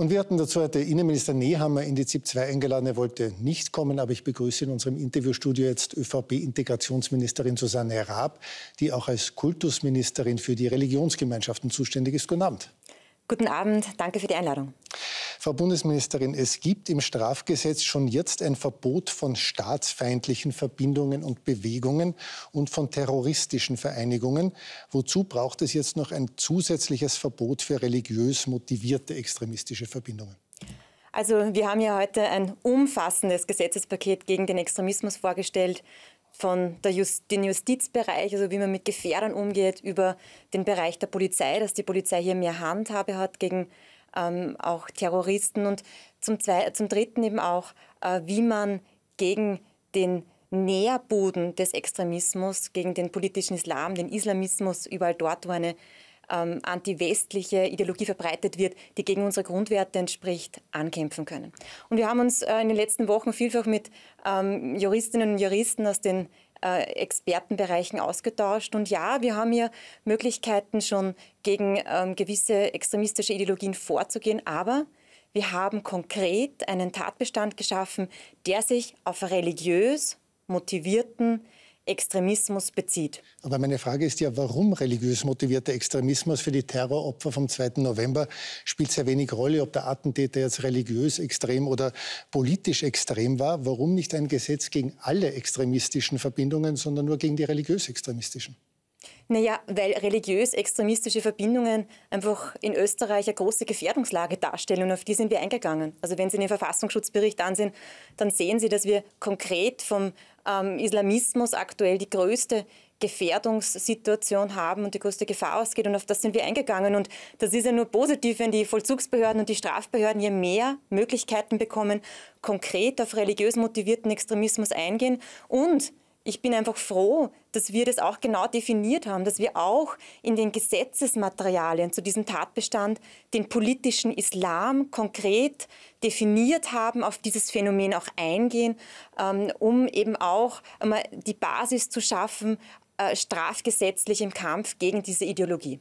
Und wir hatten dazu heute Innenminister Nehammer in die ZIP 2 eingeladen. Er wollte nicht kommen, aber ich begrüße in unserem Interviewstudio jetzt ÖVP-Integrationsministerin Susanne Raab, die auch als Kultusministerin für die Religionsgemeinschaften zuständig ist. Guten Abend. Guten Abend, danke für die Einladung. Frau Bundesministerin, es gibt im Strafgesetz schon jetzt ein Verbot von staatsfeindlichen Verbindungen und Bewegungen und von terroristischen Vereinigungen. Wozu braucht es jetzt noch ein zusätzliches Verbot für religiös motivierte extremistische Verbindungen? Also wir haben ja heute ein umfassendes Gesetzespaket gegen den Extremismus vorgestellt von Just, dem Justizbereich, also wie man mit Gefährdern umgeht, über den Bereich der Polizei, dass die Polizei hier mehr Handhabe hat gegen ähm, auch Terroristen und zum, Zwei zum Dritten eben auch, äh, wie man gegen den Nährboden des Extremismus, gegen den politischen Islam, den Islamismus, überall dort, wo eine ähm, anti-westliche Ideologie verbreitet wird, die gegen unsere Grundwerte entspricht, ankämpfen können. Und wir haben uns äh, in den letzten Wochen vielfach mit ähm, Juristinnen und Juristen aus den äh, Expertenbereichen ausgetauscht. Und ja, wir haben hier Möglichkeiten, schon gegen ähm, gewisse extremistische Ideologien vorzugehen, aber wir haben konkret einen Tatbestand geschaffen, der sich auf religiös motivierten Extremismus bezieht. Aber meine Frage ist ja, warum religiös motivierter Extremismus für die Terroropfer vom 2. November spielt sehr wenig Rolle, ob der Attentäter jetzt religiös extrem oder politisch extrem war. Warum nicht ein Gesetz gegen alle extremistischen Verbindungen, sondern nur gegen die religiös extremistischen? Naja, weil religiös-extremistische Verbindungen einfach in Österreich eine große Gefährdungslage darstellen und auf die sind wir eingegangen. Also wenn Sie den Verfassungsschutzbericht ansehen, dann sehen Sie, dass wir konkret vom ähm, Islamismus aktuell die größte Gefährdungssituation haben und die größte Gefahr ausgeht und auf das sind wir eingegangen. Und das ist ja nur positiv, wenn die Vollzugsbehörden und die Strafbehörden hier mehr Möglichkeiten bekommen, konkret auf religiös motivierten Extremismus eingehen und ich bin einfach froh, dass wir das auch genau definiert haben, dass wir auch in den Gesetzesmaterialien zu diesem Tatbestand den politischen Islam konkret definiert haben, auf dieses Phänomen auch eingehen, ähm, um eben auch die Basis zu schaffen, äh, strafgesetzlich im Kampf gegen diese Ideologie.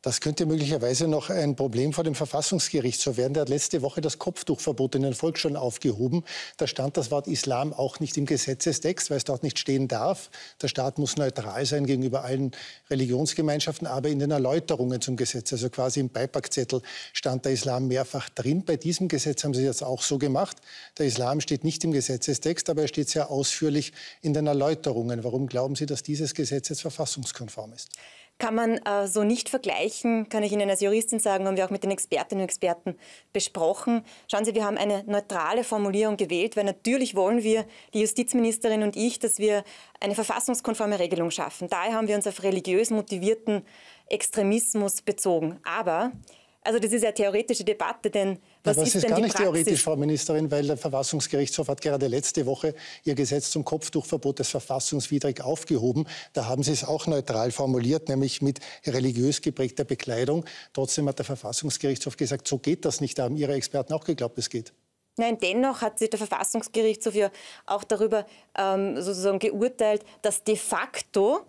Das könnte möglicherweise noch ein Problem vor dem Verfassungsgericht so werden. Der hat letzte Woche das Kopftuchverbot in den Volksschulen aufgehoben. Da stand das Wort Islam auch nicht im Gesetzestext, weil es dort nicht stehen darf. Der Staat muss neutral sein gegenüber allen Religionsgemeinschaften, aber in den Erläuterungen zum Gesetz, also quasi im Beipackzettel, stand der Islam mehrfach drin. Bei diesem Gesetz haben sie das auch so gemacht. Der Islam steht nicht im Gesetzestext, aber er steht sehr ausführlich in den Erläuterungen. Warum glauben Sie, dass dieses Gesetz jetzt verfassungskonform ist? kann man äh, so nicht vergleichen, kann ich Ihnen als Juristin sagen, haben wir auch mit den Expertinnen und Experten besprochen. Schauen Sie, wir haben eine neutrale Formulierung gewählt, weil natürlich wollen wir, die Justizministerin und ich, dass wir eine verfassungskonforme Regelung schaffen. Daher haben wir uns auf religiös motivierten Extremismus bezogen. Aber also das ist ja theoretische Debatte, denn was ja, ist, ist denn gar nicht Praxis? theoretisch, Frau Ministerin, weil der Verfassungsgerichtshof hat gerade letzte Woche Ihr Gesetz zum Kopftuchverbot als verfassungswidrig aufgehoben. Da haben Sie es auch neutral formuliert, nämlich mit religiös geprägter Bekleidung. Trotzdem hat der Verfassungsgerichtshof gesagt, so geht das nicht. Da haben Ihre Experten auch geglaubt, es geht. Nein, dennoch hat sich der Verfassungsgerichtshof ja auch darüber ähm, sozusagen geurteilt, dass de facto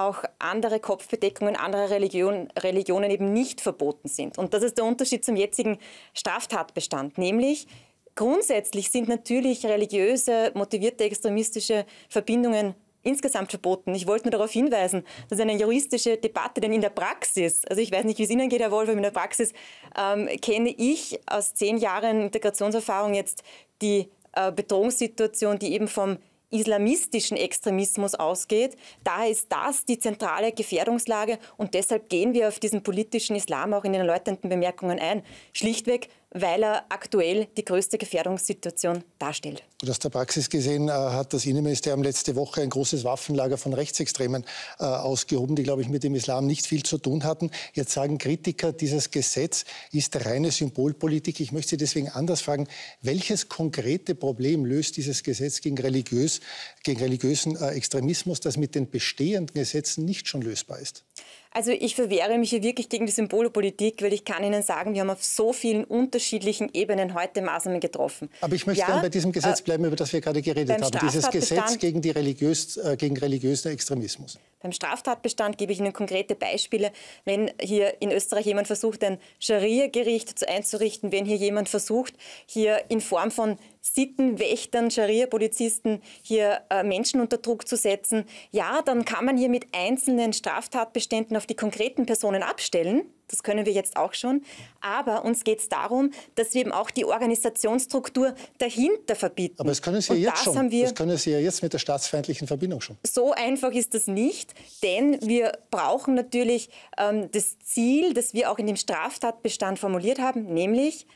auch andere Kopfbedeckungen, anderer Religion, Religionen eben nicht verboten sind. Und das ist der Unterschied zum jetzigen Straftatbestand, nämlich grundsätzlich sind natürlich religiöse, motivierte extremistische Verbindungen insgesamt verboten. Ich wollte nur darauf hinweisen, dass eine juristische Debatte, denn in der Praxis, also ich weiß nicht, wie es Ihnen geht, Herr Wolf, aber in der Praxis ähm, kenne ich aus zehn Jahren Integrationserfahrung jetzt die äh, Bedrohungssituation, die eben vom islamistischen Extremismus ausgeht. Daher ist das die zentrale Gefährdungslage und deshalb gehen wir auf diesen politischen Islam auch in den erläuternden Bemerkungen ein. Schlichtweg, weil er aktuell die größte Gefährdungssituation darstellt. Und aus der Praxis gesehen äh, hat das Innenministerium letzte Woche ein großes Waffenlager von Rechtsextremen äh, ausgehoben, die, glaube ich, mit dem Islam nicht viel zu tun hatten. Jetzt sagen Kritiker, dieses Gesetz ist reine Symbolpolitik. Ich möchte Sie deswegen anders fragen, welches konkrete Problem löst dieses Gesetz gegen, religiös, gegen religiösen äh, Extremismus, das mit den bestehenden Gesetzen nicht schon lösbar ist? Also ich verwehre mich hier wirklich gegen die Symbolpolitik, weil ich kann Ihnen sagen, wir haben auf so vielen unterschiedlichen Ebenen heute Maßnahmen getroffen. Aber ich möchte ja, gerne bei diesem Gesetz äh, bleiben, über das wir gerade geredet haben. Dieses Gesetz gegen, die religiös, äh, gegen religiösen Extremismus. Beim Straftatbestand gebe ich Ihnen konkrete Beispiele. Wenn hier in Österreich jemand versucht, ein Scharia-Gericht einzurichten, wenn hier jemand versucht, hier in Form von Sittenwächtern, Scharia-Polizisten hier äh, Menschen unter Druck zu setzen. Ja, dann kann man hier mit einzelnen Straftatbeständen auf die konkreten Personen abstellen. Das können wir jetzt auch schon. Aber uns geht es darum, dass wir eben auch die Organisationsstruktur dahinter verbieten. Aber das können Sie ja Und jetzt schon. das können Sie ja jetzt mit der staatsfeindlichen Verbindung schon. So einfach ist das nicht, denn wir brauchen natürlich ähm, das Ziel, das wir auch in dem Straftatbestand formuliert haben, nämlich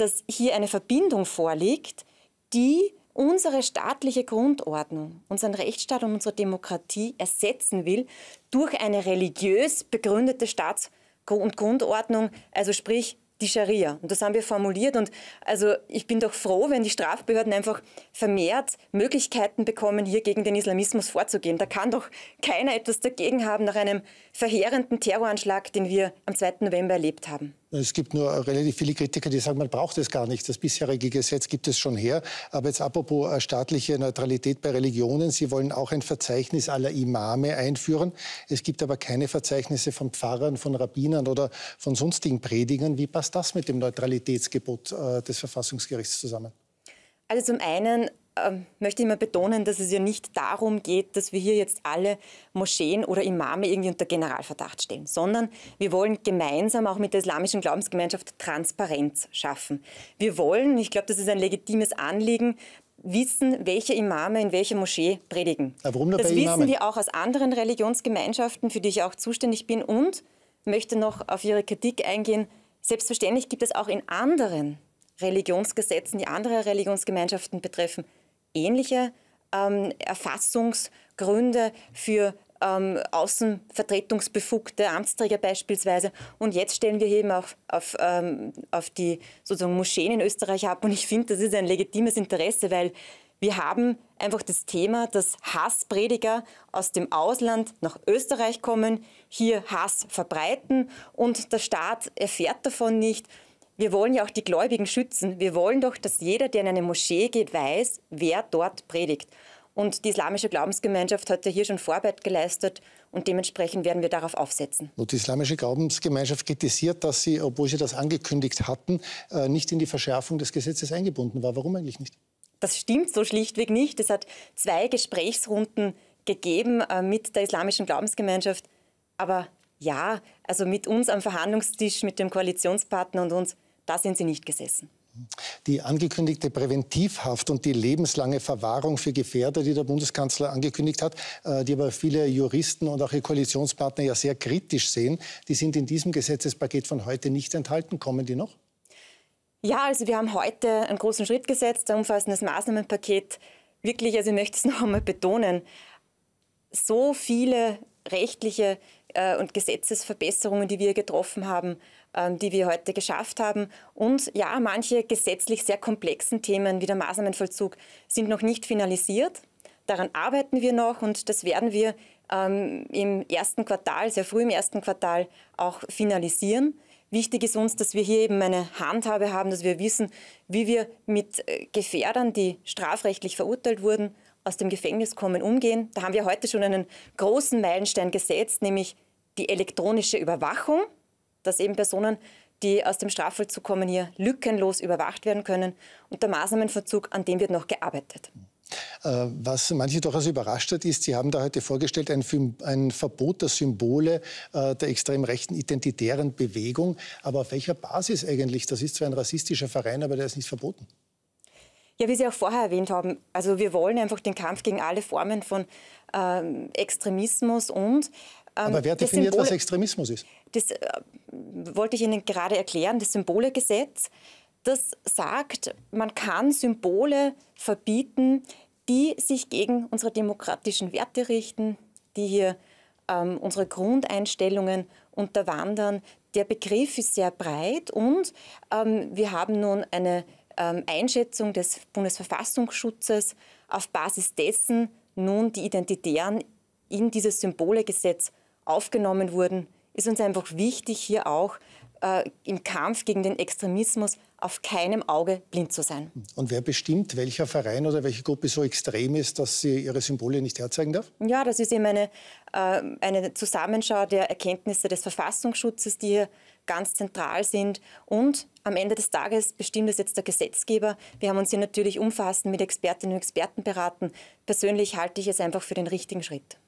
dass hier eine Verbindung vorliegt, die unsere staatliche Grundordnung, unseren Rechtsstaat und unsere Demokratie ersetzen will durch eine religiös begründete Staats- und Grundordnung, also sprich die Scharia. Und das haben wir formuliert. Und also ich bin doch froh, wenn die Strafbehörden einfach vermehrt Möglichkeiten bekommen, hier gegen den Islamismus vorzugehen. Da kann doch keiner etwas dagegen haben nach einem verheerenden Terroranschlag, den wir am 2. November erlebt haben. Es gibt nur relativ viele Kritiker, die sagen, man braucht es gar nicht. Das bisherige Gesetz gibt es schon her. Aber jetzt apropos äh, staatliche Neutralität bei Religionen. Sie wollen auch ein Verzeichnis aller Imame einführen. Es gibt aber keine Verzeichnisse von Pfarrern, von Rabbinern oder von sonstigen Predigern. Wie passt das mit dem Neutralitätsgebot äh, des Verfassungsgerichts zusammen? Also zum einen ähm, möchte ich mal betonen, dass es ja nicht darum geht, dass wir hier jetzt alle Moscheen oder Imame irgendwie unter Generalverdacht stellen, sondern wir wollen gemeinsam auch mit der islamischen Glaubensgemeinschaft Transparenz schaffen. Wir wollen, ich glaube, das ist ein legitimes Anliegen, wissen, welche Imame in welcher Moschee predigen. das wissen Imame? wir auch aus anderen Religionsgemeinschaften, für die ich auch zuständig bin und möchte noch auf Ihre Kritik eingehen. Selbstverständlich gibt es auch in anderen Religionsgesetzen, die andere Religionsgemeinschaften betreffen, ähnliche ähm, Erfassungsgründe für ähm, außenvertretungsbefugte Amtsträger beispielsweise. Und jetzt stellen wir eben auch auf, ähm, auf die sozusagen Moscheen in Österreich ab. Und ich finde, das ist ein legitimes Interesse, weil wir haben einfach das Thema, dass Hassprediger aus dem Ausland nach Österreich kommen, hier Hass verbreiten und der Staat erfährt davon nicht wir wollen ja auch die Gläubigen schützen. Wir wollen doch, dass jeder, der in eine Moschee geht, weiß, wer dort predigt. Und die islamische Glaubensgemeinschaft hat ja hier schon Vorarbeit geleistet und dementsprechend werden wir darauf aufsetzen. Die islamische Glaubensgemeinschaft kritisiert, dass sie, obwohl sie das angekündigt hatten, äh, nicht in die Verschärfung des Gesetzes eingebunden war. Warum eigentlich nicht? Das stimmt so schlichtweg nicht. Es hat zwei Gesprächsrunden gegeben äh, mit der islamischen Glaubensgemeinschaft. Aber ja, also mit uns am Verhandlungstisch, mit dem Koalitionspartner und uns da sind sie nicht gesessen. Die angekündigte Präventivhaft und die lebenslange Verwahrung für Gefährder, die der Bundeskanzler angekündigt hat, äh, die aber viele Juristen und auch ihre Koalitionspartner ja sehr kritisch sehen, die sind in diesem Gesetzespaket von heute nicht enthalten. Kommen die noch? Ja, also wir haben heute einen großen Schritt gesetzt, ein umfassendes Maßnahmenpaket. Wirklich, also ich möchte es noch einmal betonen, so viele rechtliche äh, und Gesetzesverbesserungen, die wir getroffen haben, ähm, die wir heute geschafft haben. Und ja, manche gesetzlich sehr komplexen Themen wie der Maßnahmenvollzug sind noch nicht finalisiert. Daran arbeiten wir noch und das werden wir ähm, im ersten Quartal, sehr früh im ersten Quartal auch finalisieren. Wichtig ist uns, dass wir hier eben eine Handhabe haben, dass wir wissen, wie wir mit äh, Gefährdern, die strafrechtlich verurteilt wurden, aus dem Gefängnis kommen, umgehen. Da haben wir heute schon einen großen Meilenstein gesetzt, nämlich die elektronische Überwachung, dass eben Personen, die aus dem Strafvollzug kommen, hier lückenlos überwacht werden können. Und der Maßnahmenverzug, an dem wird noch gearbeitet. Äh, was manche durchaus überrascht hat, ist, Sie haben da heute vorgestellt ein, ein Verbot der Symbole äh, der extrem rechten identitären Bewegung. Aber auf welcher Basis eigentlich? Das ist zwar ein rassistischer Verein, aber der ist nicht verboten. Ja, wie Sie auch vorher erwähnt haben, also wir wollen einfach den Kampf gegen alle Formen von ähm, Extremismus und ähm, aber wer definiert, Symbole, was Extremismus ist? Das äh, wollte ich Ihnen gerade erklären, das Symbolegesetz. Das sagt, man kann Symbole verbieten, die sich gegen unsere demokratischen Werte richten, die hier ähm, unsere Grundeinstellungen unterwandern. Der Begriff ist sehr breit und ähm, wir haben nun eine ähm, Einschätzung des Bundesverfassungsschutzes auf Basis dessen nun die Identitären in dieses Symbolegesetz aufgenommen wurden, ist uns einfach wichtig, hier auch äh, im Kampf gegen den Extremismus auf keinem Auge blind zu sein. Und wer bestimmt, welcher Verein oder welche Gruppe so extrem ist, dass sie ihre Symbole nicht herzeigen darf? Ja, das ist eben eine, äh, eine Zusammenschau der Erkenntnisse des Verfassungsschutzes, die hier ganz zentral sind. Und am Ende des Tages bestimmt es jetzt der Gesetzgeber. Wir haben uns hier natürlich umfassend mit Expertinnen und Experten beraten. Persönlich halte ich es einfach für den richtigen Schritt.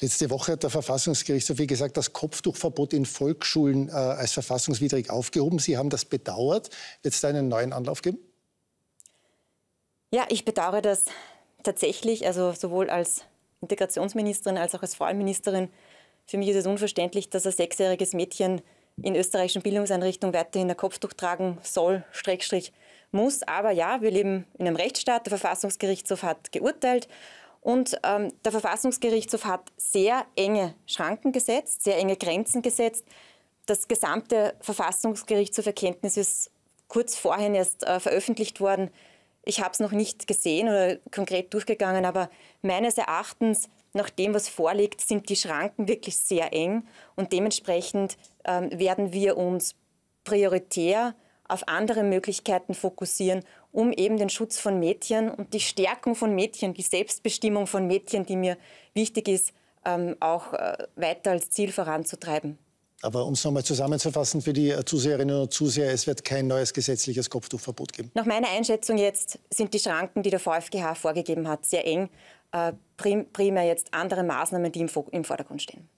Letzte Woche hat der Verfassungsgerichtshof, wie gesagt, das Kopftuchverbot in Volksschulen äh, als verfassungswidrig aufgehoben. Sie haben das bedauert. Wird es da einen neuen Anlauf geben? Ja, ich bedauere das tatsächlich, also sowohl als Integrationsministerin als auch als Frauenministerin. Für mich ist es unverständlich, dass ein sechsjähriges Mädchen in österreichischen Bildungseinrichtungen weiterhin ein Kopftuch tragen soll, Schrägstrich muss. Aber ja, wir leben in einem Rechtsstaat. Der Verfassungsgerichtshof hat geurteilt und ähm, der Verfassungsgerichtshof hat sehr enge Schranken gesetzt, sehr enge Grenzen gesetzt. Das gesamte Verfassungsgerichtshof-Erkenntnis ist kurz vorhin erst äh, veröffentlicht worden. Ich habe es noch nicht gesehen oder konkret durchgegangen, aber meines Erachtens nach dem, was vorliegt, sind die Schranken wirklich sehr eng und dementsprechend ähm, werden wir uns prioritär auf andere Möglichkeiten fokussieren, um eben den Schutz von Mädchen und die Stärkung von Mädchen, die Selbstbestimmung von Mädchen, die mir wichtig ist, ähm, auch äh, weiter als Ziel voranzutreiben. Aber um es nochmal zusammenzufassen für die äh, Zuseherinnen und Zuseher, es wird kein neues gesetzliches Kopftuchverbot geben. Nach meiner Einschätzung jetzt sind die Schranken, die der VfGH vorgegeben hat, sehr eng. Äh, primär jetzt andere Maßnahmen, die im, im Vordergrund stehen.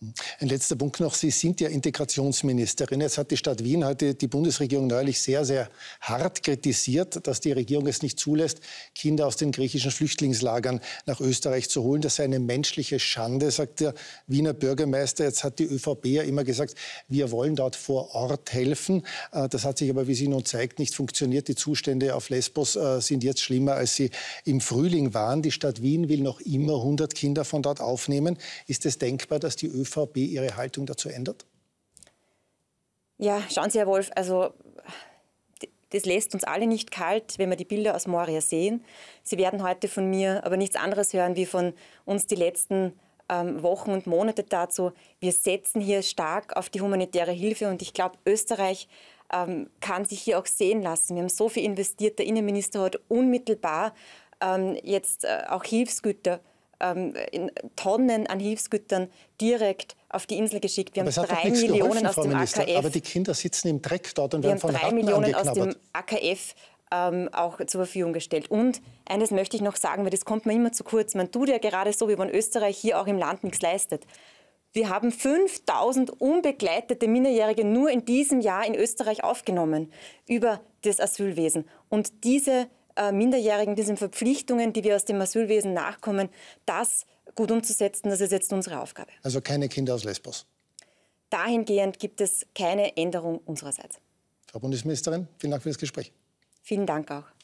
Ein letzter Punkt noch. Sie sind ja Integrationsministerin. Jetzt hat die Stadt Wien, heute die Bundesregierung neulich sehr, sehr hart kritisiert, dass die Regierung es nicht zulässt, Kinder aus den griechischen Flüchtlingslagern nach Österreich zu holen. Das sei eine menschliche Schande, sagt der Wiener Bürgermeister. Jetzt hat die ÖVP ja immer gesagt, wir wollen dort vor Ort helfen. Äh, das hat sich aber, wie sie nun zeigt, nicht funktioniert. Die Zustände auf Lesbos äh, sind jetzt schlimmer, als sie im Frühling waren. Die Stadt Wien will noch immer 100 Kinder von dort aufnehmen. Ist es denkbar, dass die ÖVP ihre Haltung dazu ändert? Ja, schauen Sie, Herr Wolf, also das lässt uns alle nicht kalt, wenn wir die Bilder aus Moria sehen. Sie werden heute von mir aber nichts anderes hören, wie von uns die letzten ähm, Wochen und Monate dazu. Wir setzen hier stark auf die humanitäre Hilfe und ich glaube, Österreich ähm, kann sich hier auch sehen lassen. Wir haben so viel investiert. Der Innenminister hat unmittelbar ähm, jetzt äh, auch Hilfsgüter ähm, Tonnen an Hilfsgütern direkt auf die Insel geschickt. Wir haben drei Millionen geholfen, aus dem AKF. Aber die Kinder sitzen im Dreck dort und wir werden von drei Ratten Millionen aus dem AKF ähm, auch zur Verfügung gestellt. Und eines möchte ich noch sagen, weil das kommt mir immer zu kurz. Man tut ja gerade so, wie man Österreich hier auch im Land nichts leistet. Wir haben 5000 unbegleitete Minderjährige nur in diesem Jahr in Österreich aufgenommen über das Asylwesen. Und diese äh, Minderjährigen, diesen Verpflichtungen, die wir aus dem Asylwesen nachkommen, das gut umzusetzen, das ist jetzt unsere Aufgabe. Also keine Kinder aus Lesbos? Dahingehend gibt es keine Änderung unsererseits. Frau Bundesministerin, vielen Dank für das Gespräch. Vielen Dank auch.